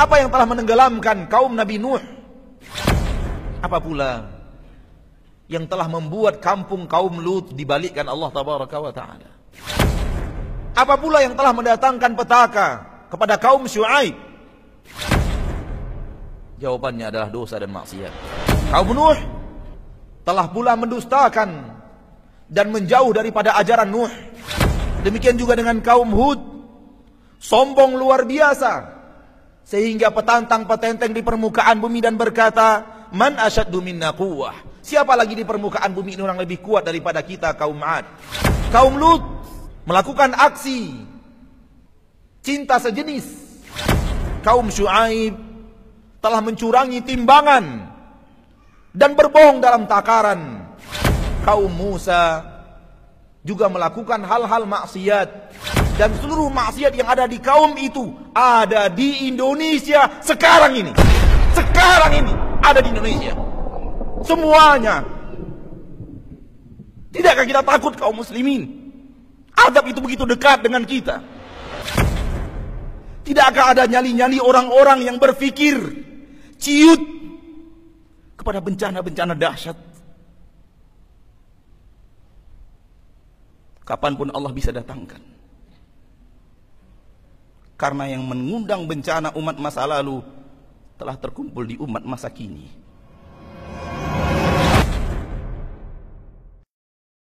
Apa yang telah menenggelamkan kaum Nabi Nuh? Apa pula yang telah membuat kampung kaum Lut dibalikkan Allah Tabaraka wa Ta'ala? Apa pula yang telah mendatangkan petaka kepada kaum Syuaib? Jawabannya adalah dosa dan maksiat. Kaum Nuh telah pula mendustakan dan menjauh daripada ajaran Nuh. Demikian juga dengan kaum Hud. Sombong luar biasa sehingga petantang-petenteng di permukaan bumi dan berkata, Man asyaddu minna quwwah. Siapa lagi di permukaan bumi ini orang lebih kuat daripada kita kaum Ad. Kaum Lut melakukan aksi cinta sejenis. Kaum Syuaib telah mencurangi timbangan dan berbohong dalam takaran. Kaum Musa juga melakukan hal-hal maksiat dan seluruh maksiat yang ada di kaum itu ada di Indonesia sekarang ini. Sekarang ini ada di Indonesia. Semuanya. Tidakkah kita takut kaum muslimin? Adab itu begitu dekat dengan kita. Tidakkah ada nyali-nyali orang-orang yang berpikir ciut kepada bencana-bencana dahsyat kapanpun Allah bisa datangkan karena yang mengundang bencana umat masa lalu telah terkumpul di umat masa kini.